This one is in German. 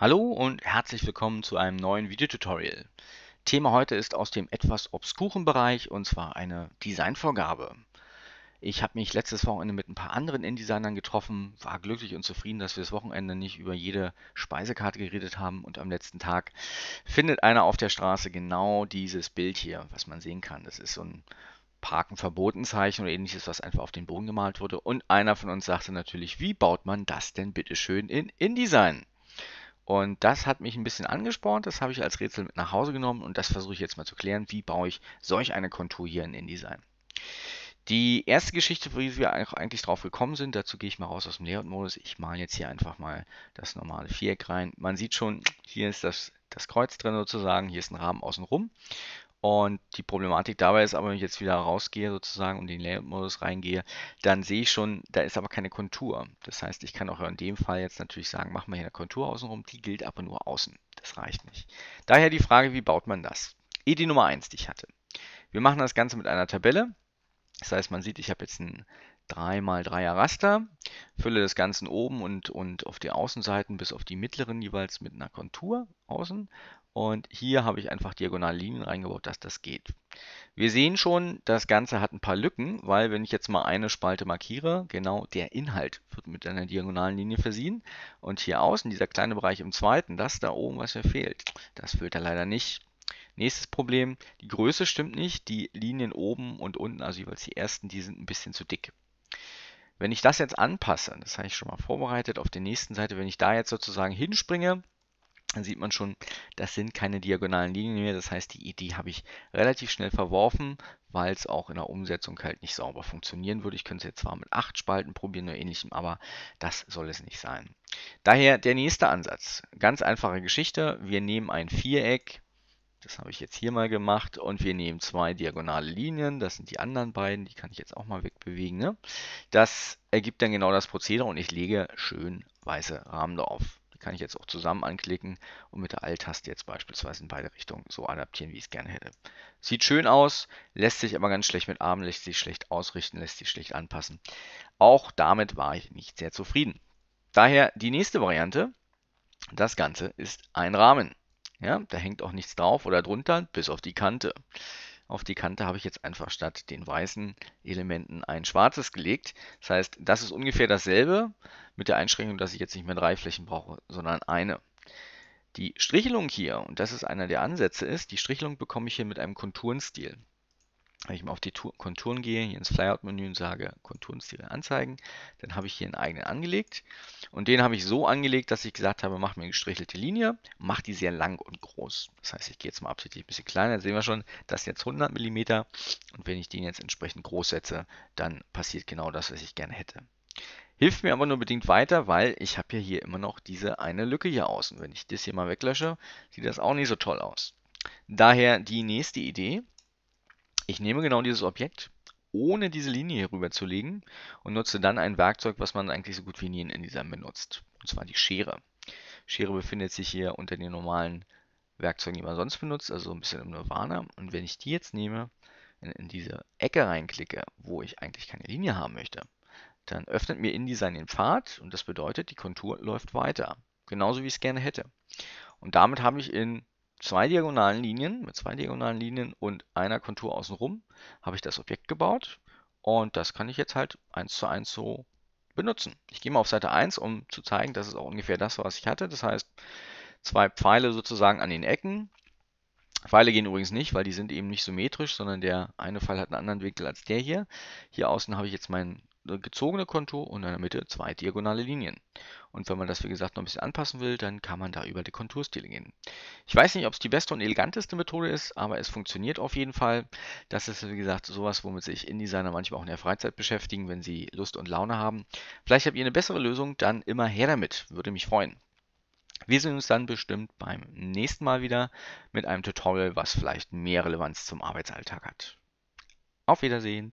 Hallo und herzlich willkommen zu einem neuen Videotutorial. Thema heute ist aus dem etwas obskuren Bereich und zwar eine Designvorgabe. Ich habe mich letztes Wochenende mit ein paar anderen InDesignern getroffen, war glücklich und zufrieden, dass wir das Wochenende nicht über jede Speisekarte geredet haben und am letzten Tag findet einer auf der Straße genau dieses Bild hier, was man sehen kann. Das ist so ein Parken verboten Zeichen oder ähnliches, was einfach auf den Boden gemalt wurde und einer von uns sagte natürlich, wie baut man das denn bitte schön in InDesign? Und das hat mich ein bisschen angespornt, das habe ich als Rätsel mit nach Hause genommen und das versuche ich jetzt mal zu klären, wie baue ich solch eine Kontur hier in InDesign. Die erste Geschichte, wie wir eigentlich drauf gekommen sind, dazu gehe ich mal raus aus dem Layout-Modus. Ich male jetzt hier einfach mal das normale Viereck rein. Man sieht schon, hier ist das, das Kreuz drin sozusagen, hier ist ein Rahmen außenrum. Und die Problematik dabei ist aber, wenn ich jetzt wieder rausgehe sozusagen und in den Layout-Modus reingehe, dann sehe ich schon, da ist aber keine Kontur. Das heißt, ich kann auch in dem Fall jetzt natürlich sagen, machen wir hier eine Kontur außenrum, die gilt aber nur außen. Das reicht nicht. Daher die Frage, wie baut man das? Idee Nummer 1, die ich hatte. Wir machen das Ganze mit einer Tabelle. Das heißt, man sieht, ich habe jetzt ein 3x3er Raster Fülle das Ganze oben und, und auf die Außenseiten bis auf die mittleren jeweils mit einer Kontur außen. Und hier habe ich einfach diagonale Linien reingebaut, dass das geht. Wir sehen schon, das Ganze hat ein paar Lücken, weil wenn ich jetzt mal eine Spalte markiere, genau der Inhalt wird mit einer diagonalen Linie versehen. Und hier außen, dieser kleine Bereich im zweiten, das da oben, was mir fehlt, das füllt er leider nicht. Nächstes Problem, die Größe stimmt nicht, die Linien oben und unten, also jeweils die ersten, die sind ein bisschen zu dick. Wenn ich das jetzt anpasse, das habe ich schon mal vorbereitet auf der nächsten Seite, wenn ich da jetzt sozusagen hinspringe, dann sieht man schon, das sind keine diagonalen Linien mehr. Das heißt, die Idee habe ich relativ schnell verworfen, weil es auch in der Umsetzung halt nicht sauber funktionieren würde. Ich könnte es jetzt zwar mit acht Spalten probieren oder ähnlichem, aber das soll es nicht sein. Daher der nächste Ansatz. Ganz einfache Geschichte. Wir nehmen ein Viereck, das habe ich jetzt hier mal gemacht und wir nehmen zwei diagonale Linien. Das sind die anderen beiden, die kann ich jetzt auch mal wegbewegen. Ne? Das ergibt dann genau das Prozedere und ich lege schön weiße Rahmen drauf. Die kann ich jetzt auch zusammen anklicken und mit der Alt-Taste jetzt beispielsweise in beide Richtungen so adaptieren, wie ich es gerne hätte. Sieht schön aus, lässt sich aber ganz schlecht mit Armen, lässt sich schlecht ausrichten, lässt sich schlecht anpassen. Auch damit war ich nicht sehr zufrieden. Daher die nächste Variante. Das Ganze ist ein Rahmen. Ja, da hängt auch nichts drauf oder drunter, bis auf die Kante. Auf die Kante habe ich jetzt einfach statt den weißen Elementen ein schwarzes gelegt. Das heißt, das ist ungefähr dasselbe mit der Einschränkung, dass ich jetzt nicht mehr drei Flächen brauche, sondern eine. Die Strichelung hier, und das ist einer der Ansätze, ist, die Strichelung bekomme ich hier mit einem Konturenstil wenn ich mal auf die Konturen gehe, hier ins Flyout-Menü und sage Konturenstile anzeigen, dann habe ich hier einen eigenen angelegt. Und den habe ich so angelegt, dass ich gesagt habe, mach mir eine gestrichelte Linie, mach die sehr lang und groß. Das heißt, ich gehe jetzt mal absichtlich ein bisschen kleiner, dann sehen wir schon, das ist jetzt 100 mm. Und wenn ich den jetzt entsprechend groß setze, dann passiert genau das, was ich gerne hätte. Hilft mir aber nur bedingt weiter, weil ich habe ja hier immer noch diese eine Lücke hier außen. Wenn ich das hier mal weglösche, sieht das auch nicht so toll aus. Daher die nächste Idee, ich nehme genau dieses Objekt, ohne diese Linie hier rüber zu legen und nutze dann ein Werkzeug, was man eigentlich so gut wie nie in InDesign benutzt, und zwar die Schere. Schere befindet sich hier unter den normalen Werkzeugen, die man sonst benutzt, also ein bisschen im Nirvana. Und wenn ich die jetzt nehme, in, in diese Ecke reinklicke, wo ich eigentlich keine Linie haben möchte, dann öffnet mir InDesign den Pfad und das bedeutet, die Kontur läuft weiter, genauso wie ich es gerne hätte. Und damit habe ich in zwei diagonalen Linien, mit zwei diagonalen Linien und einer Kontur außenrum habe ich das Objekt gebaut und das kann ich jetzt halt eins zu eins so benutzen. Ich gehe mal auf Seite 1, um zu zeigen, dass es auch ungefähr das, war, was ich hatte. Das heißt, zwei Pfeile sozusagen an den Ecken. Pfeile gehen übrigens nicht, weil die sind eben nicht symmetrisch, sondern der eine Pfeil hat einen anderen Winkel als der hier. Hier außen habe ich jetzt meinen äh, gezogene Kontur und in der Mitte zwei diagonale Linien. Und wenn man das, wie gesagt, noch ein bisschen anpassen will, dann kann man da über die Konturstile gehen. Ich weiß nicht, ob es die beste und eleganteste Methode ist, aber es funktioniert auf jeden Fall. Das ist, wie gesagt, sowas, womit sich InDesigner manchmal auch in der Freizeit beschäftigen, wenn sie Lust und Laune haben. Vielleicht habt ihr eine bessere Lösung, dann immer her damit. Würde mich freuen. Wir sehen uns dann bestimmt beim nächsten Mal wieder mit einem Tutorial, was vielleicht mehr Relevanz zum Arbeitsalltag hat. Auf Wiedersehen!